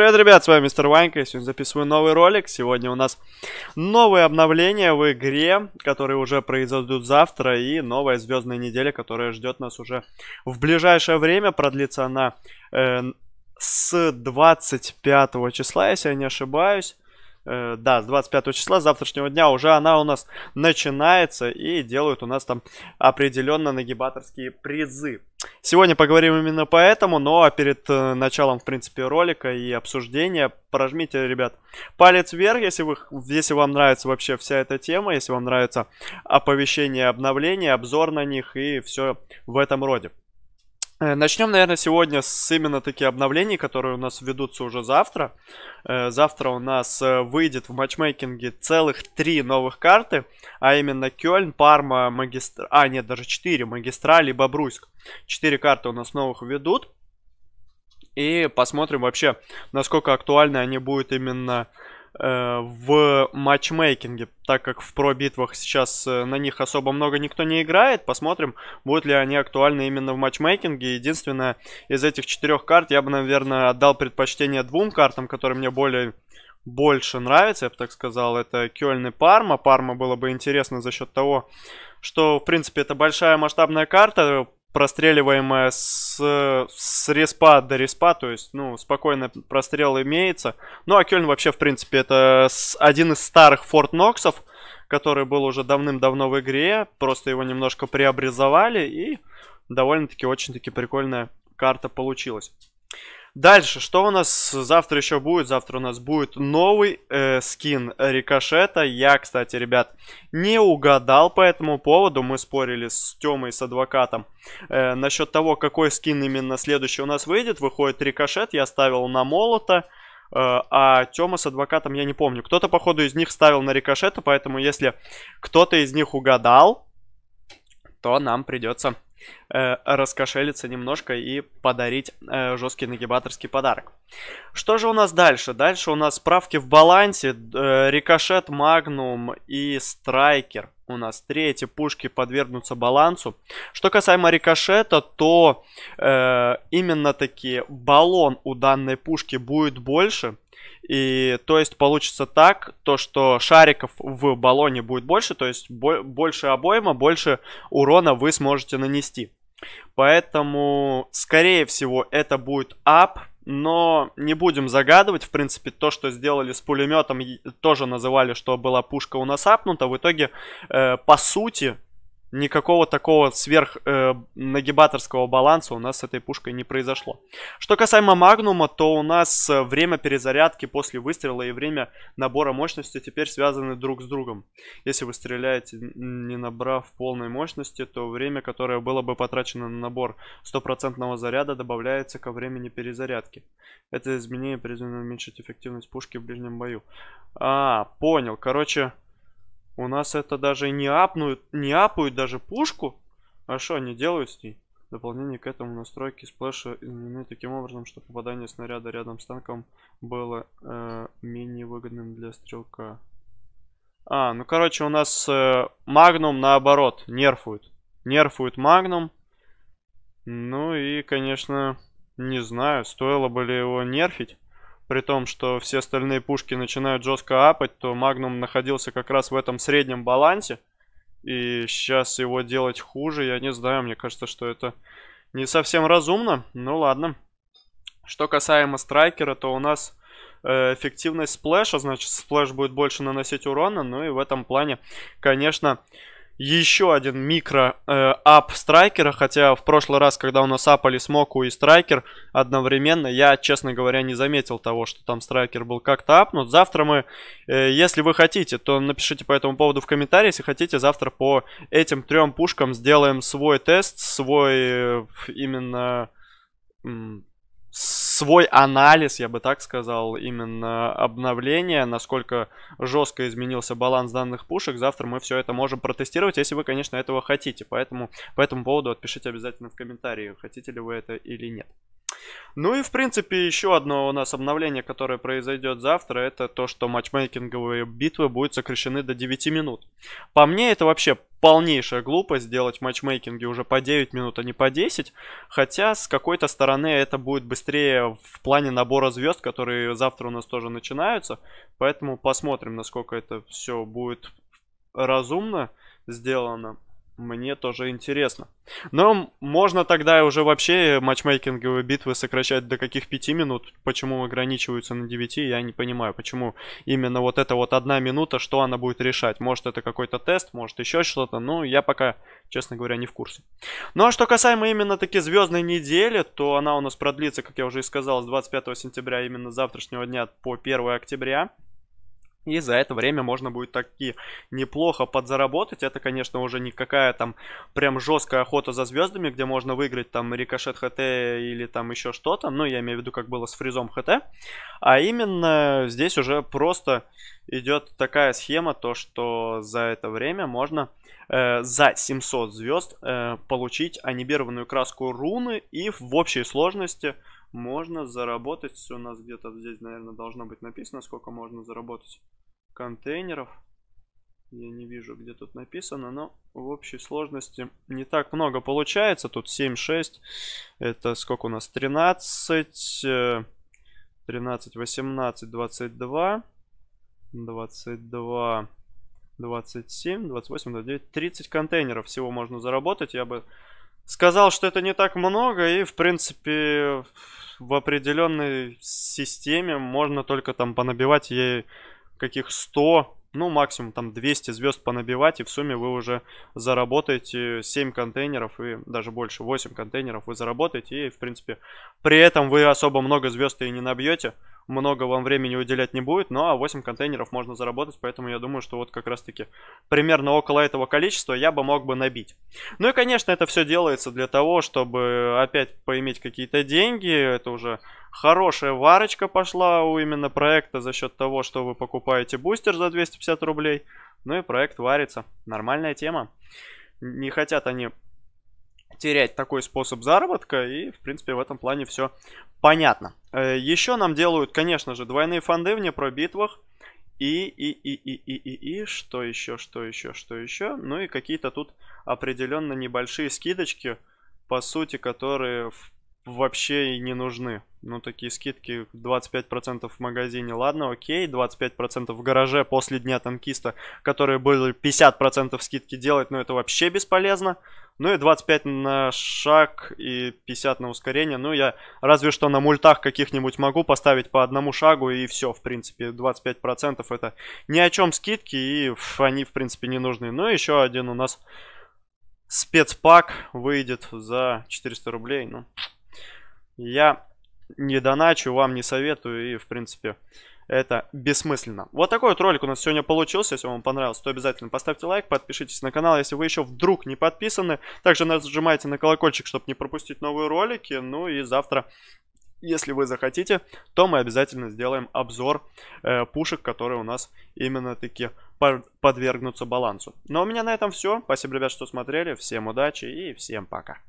Привет, ребят, с вами Мистер Ванька, я сегодня записываю новый ролик. Сегодня у нас новые обновления в игре, которые уже произойдут завтра, и новая звездная неделя, которая ждет нас уже в ближайшее время. Продлится она э, с 25 числа, если я не ошибаюсь. Э, да, с 25 числа, завтрашнего дня уже она у нас начинается и делают у нас там определенно нагибаторские призы. Сегодня поговорим именно поэтому, но ну, а перед э, началом, в принципе, ролика и обсуждения прожмите, ребят, палец вверх, если, вы, если вам нравится вообще вся эта тема, если вам нравится оповещение, обновление, обзор на них и все в этом роде. Э, Начнем, наверное, сегодня с именно таких обновлений, которые у нас ведутся уже завтра. Э, завтра у нас э, выйдет в матчмейкинге целых три новых карты, а именно Кёльн, Парма, Магистраль... А, нет, даже четыре, Магистраль и Бобруйск. Четыре карты у нас новых ведут И посмотрим вообще, насколько актуальны они будут именно Э, в матчмейкинге, так как в про-битвах сейчас э, на них особо много никто не играет. Посмотрим, будут ли они актуальны именно в матчмейкинге. Единственное, из этих четырех карт я бы, наверное, отдал предпочтение двум картам, которые мне более больше нравятся, я бы так сказал, это Кёльн и Парма. Парма было бы интересно за счет того, что, в принципе, это большая масштабная карта, простреливаемая с, с респа до респа, то есть, ну, спокойно прострел имеется. Ну, а Кёльн вообще, в принципе, это один из старых Форт Ноксов, который был уже давным-давно в игре, просто его немножко преобразовали, и довольно-таки очень-таки прикольная карта получилась. Дальше, что у нас завтра еще будет? Завтра у нас будет новый э, скин Рикошета. Я, кстати, ребят, не угадал по этому поводу. Мы спорили с Темой, с адвокатом э, насчет того, какой скин именно следующий у нас выйдет. Выходит Рикошет, я ставил на Молота э, а Тёма с адвокатом я не помню. Кто-то, походу, из них ставил на рикошеты, поэтому если кто-то из них угадал, то нам придется Э, раскошелиться немножко и подарить э, жесткий нагибаторский подарок. Что же у нас дальше? Дальше у нас справки в балансе, э, рикошет, магнум и страйкер. У нас третьи пушки подвергнутся балансу. Что касаемо рикошета, то э, именно таки баллон у данной пушки будет больше, и то есть получится так, то что шариков в баллоне будет больше, то есть бо больше обойма, больше урона вы сможете нанести. Поэтому, скорее всего, это будет ап, но не будем загадывать. В принципе, то, что сделали с пулеметом, тоже называли, что была пушка у нас апнута. В итоге, э, по сути, никакого такого сверх э, нагибаторского баланса у нас с этой пушкой не произошло. Что касаемо Магнума, то у нас э, время перезарядки после выстрела и время набора мощности теперь связаны друг с другом. Если вы стреляете, не набрав полной мощности, то время, которое было бы потрачено на набор стопроцентного заряда, добавляется ко времени перезарядки. Это изменение призвано уменьшить эффективность пушки в ближнем бою. А, понял. Короче, у нас это даже не апнуют, не апают даже пушку. А что они делают с ней? дополнение к этому настройки сплэша изменены таким образом, что попадание снаряда рядом с танком было э, менее выгодным для стрелка. А, ну короче, у нас э, Магнум наоборот, нерфует. Нерфует Магнум. Ну и, конечно, не знаю, стоило бы ли его нерфить при том, что все остальные пушки начинают жестко апать, то Магнум находился как раз в этом среднем балансе. И сейчас его делать хуже, я не знаю, мне кажется, что это не совсем разумно. Ну ладно. Что касаемо страйкера, то у нас э, эффективность сплэша, значит сплэш будет больше наносить урона. Ну и в этом плане, конечно, еще один микро э, ап страйкера, хотя в прошлый раз, когда у нас апали смоку и страйкер одновременно, я, честно говоря, не заметил того, что там страйкер был как-то апнут. Завтра мы, э, если вы хотите, то напишите по этому поводу в комментарии, если хотите, завтра по этим трем пушкам сделаем свой тест, свой э, именно... Э, свой анализ, я бы так сказал, именно обновление насколько жестко изменился баланс данных пушек. Завтра мы все это можем протестировать, если вы, конечно, этого хотите. Поэтому по этому поводу отпишите обязательно в комментарии, хотите ли вы это или нет. Ну и, в принципе, еще одно у нас обновление, которое произойдет завтра, это то, что матчмейкинговые битвы будут сокращены до 9 минут. По мне, это вообще полнейшая глупость сделать матчмейкинги уже по 9 минут, а не по 10. Хотя, с какой-то стороны, это будет быстрее в плане набора звезд, которые завтра у нас тоже начинаются. Поэтому посмотрим, насколько это все будет разумно сделано. Мне тоже интересно. Но можно тогда уже вообще матчмейкинговые битвы сокращать до каких пяти минут. Почему ограничиваются на 9, я не понимаю. Почему именно вот эта вот одна минута, что она будет решать. Может это какой-то тест, может еще что-то. Ну, я пока, честно говоря, не в курсе. Ну, а что касаемо именно таки звездной недели, то она у нас продлится, как я уже и сказал, с 25 сентября именно завтрашнего дня по 1 октября. И за это время можно будет таки неплохо подзаработать. Это, конечно, уже не какая там прям жесткая охота за звездами, где можно выиграть там рикошет ХТ или там еще что-то. Ну, я имею в виду, как было с фризом ХТ. А именно здесь уже просто идет такая схема, то что за это время можно э, за 700 звезд э, получить анимированную краску руны и в общей сложности можно заработать, у нас где-то здесь, наверное, должно быть написано, сколько можно заработать контейнеров. Я не вижу, где тут написано, но в общей сложности не так много получается. Тут 7-6, это сколько у нас? 13, 13, 18, 22, 22, 27, 28, 29, 30 контейнеров всего можно заработать. Я бы сказал, что это не так много, и, в принципе, в определенной системе можно только там понабивать ей каких 100, ну, максимум там 200 звезд понабивать, и в сумме вы уже заработаете 7 контейнеров, и даже больше, 8 контейнеров вы заработаете, и, в принципе, при этом вы особо много звезд и не набьете много вам времени уделять не будет, но ну, а 8 контейнеров можно заработать, поэтому я думаю, что вот как раз-таки примерно около этого количества я бы мог бы набить. Ну и, конечно, это все делается для того, чтобы опять поиметь какие-то деньги, это уже хорошая варочка пошла у именно проекта за счет того, что вы покупаете бустер за 250 рублей, ну и проект варится, нормальная тема. Не хотят они терять такой способ заработка, и, в принципе, в этом плане все понятно. Э, еще нам делают, конечно же, двойные фонды в непробитвах. И, и, и, и, и, и, и, что еще, что еще, что еще. Ну и какие-то тут определенно небольшие скидочки, по сути, которые, в вообще и не нужны. Ну, такие скидки 25% в магазине, ладно, окей, 25% в гараже после дня танкиста, которые были 50% скидки делать, но это вообще бесполезно. Ну и 25 на шаг и 50 на ускорение. Ну, я разве что на мультах каких-нибудь могу поставить по одному шагу и все, в принципе. 25% это ни о чем скидки и они, в принципе, не нужны. Ну еще один у нас спецпак выйдет за 400 рублей. Ну, я не доначу, вам не советую и, в принципе, это бессмысленно. Вот такой вот ролик у нас сегодня получился. Если вам понравился, то обязательно поставьте лайк, подпишитесь на канал, если вы еще вдруг не подписаны. Также нажимайте на колокольчик, чтобы не пропустить новые ролики. Ну и завтра если вы захотите, то мы обязательно сделаем обзор э, пушек, которые у нас именно таки подвергнутся балансу. Но ну, а у меня на этом все. Спасибо, ребят, что смотрели. Всем удачи и всем пока.